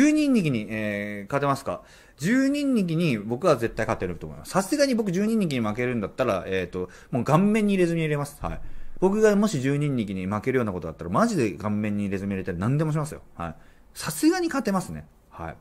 10人力に、えー、勝てますか ?10 人力に僕は絶対勝てると思います。さすがに僕10人力に負けるんだったら、えっ、ー、と、もう顔面に入れずに入れます。はい。僕がもし10人力に負けるようなことだったら、マジで顔面に入れずに入れた何でもしますよ。はい。さすがに勝てますね。はい。